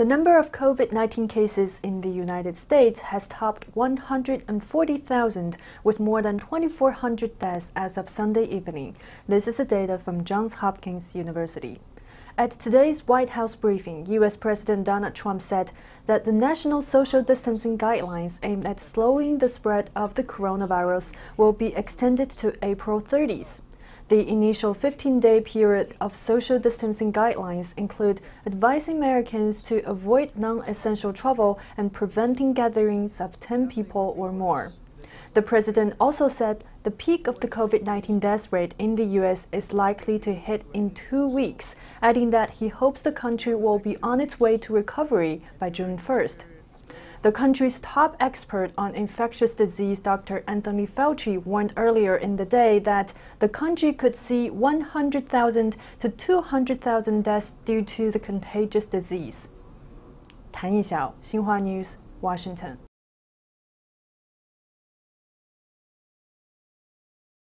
The number of COVID 19 cases in the United States has topped 140,000, with more than 2,400 deaths as of Sunday evening. This is the data from Johns Hopkins University. At today's White House briefing, U.S. President Donald Trump said that the national social distancing guidelines aimed at slowing the spread of the coronavirus will be extended to April 30th. The initial 15 day period of social distancing guidelines include advising Americans to avoid non essential travel and preventing gatherings of 10 people or more. The president also said the peak of the COVID 19 death rate in the US is likely to hit in two weeks, adding that he hopes the country will be on its way to recovery by June 1st. The country's top expert on infectious disease, Dr. Anthony Fauci, warned earlier in the day that the country could see 100,000 to 200,000 deaths due to the contagious disease. 谭一晓，新华 News，Washington。